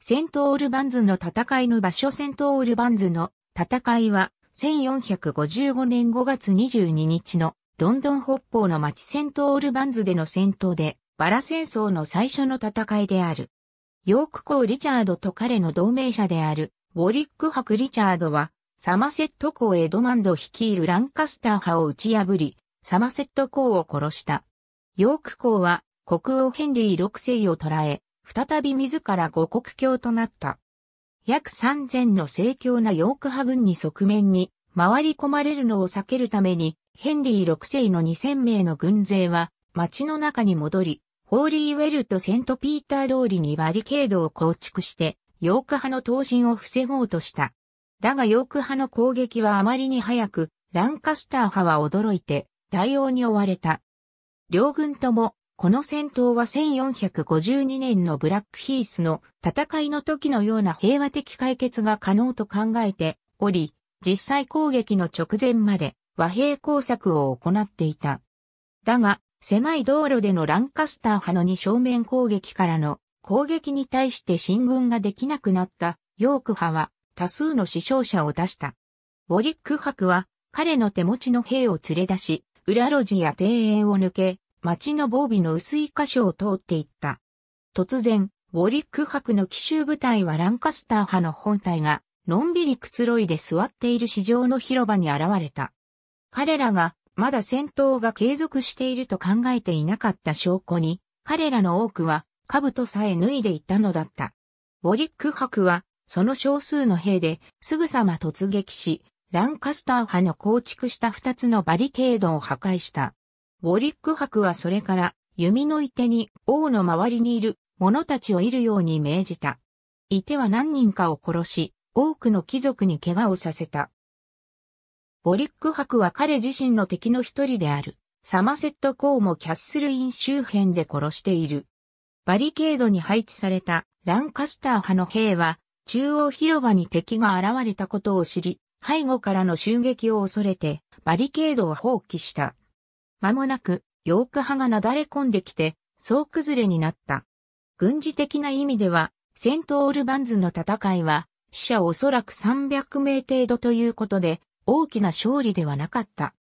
セントオールバンズの戦いの場所セントオールバンズの戦いは1455年5月22日のロンドン北方の町セントオールバンズでの戦闘でバラ戦争の最初の戦いである。ヨーク公リチャードと彼の同盟者であるウォリック博リチャードはサマセット公エドマンド率いるランカスター派を打ち破りサマセット公を殺した。ヨーク公は国王ヘンリー6世を捕らえ、再び自ら五国教となった。約三千の盛況なヨーク派軍に側面に回り込まれるのを避けるために、ヘンリー六世の二千名の軍勢は町の中に戻り、ホーリーウェルとセントピーター通りにバリケードを構築して、ヨーク派の闘進を防ごうとした。だがヨーク派の攻撃はあまりに早く、ランカスター派は驚いて、対応に追われた。両軍ともこの戦闘は1452年のブラックヒースの戦いの時のような平和的解決が可能と考えており、実際攻撃の直前まで和平工作を行っていた。だが、狭い道路でのランカスター派の二正面攻撃からの攻撃に対して進軍ができなくなったヨーク派は多数の死傷者を出した。ウォリック博は彼の手持ちの兵を連れ出し、裏路地や庭園を抜け、街の防備の薄い箇所を通っていった。突然、ウォリック博の奇襲部隊はランカスター派の本体が、のんびりくつろいで座っている市場の広場に現れた。彼らが、まだ戦闘が継続していると考えていなかった証拠に、彼らの多くは、兜さえ脱いでいたのだった。ウォリック博は、その少数の兵で、すぐさま突撃し、ランカスター派の構築した二つのバリケードを破壊した。ウォリック博はそれから弓の射手に王の周りにいる者たちをいるように命じた。射手は何人かを殺し、多くの貴族に怪我をさせた。ウォリック博は彼自身の敵の一人である、サマセット公もキャッスルイン周辺で殺している。バリケードに配置されたランカスター派の兵は、中央広場に敵が現れたことを知り、背後からの襲撃を恐れて、バリケードを放棄した。間もなく、ヨーク派がなだれ込んできて、総崩れになった。軍事的な意味では、セントオールバンズの戦いは、死者おそらく300名程度ということで、大きな勝利ではなかった。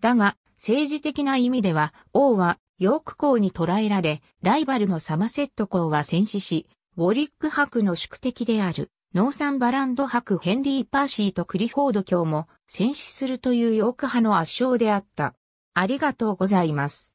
だが、政治的な意味では、王は、ヨーク公に捕らえられ、ライバルのサマセット公は戦死し、ウォリック博の宿敵である、ノーサンバランド博ヘンリー・パーシーとクリフォード卿も戦死するというヨーク派の圧勝であった。ありがとうございます。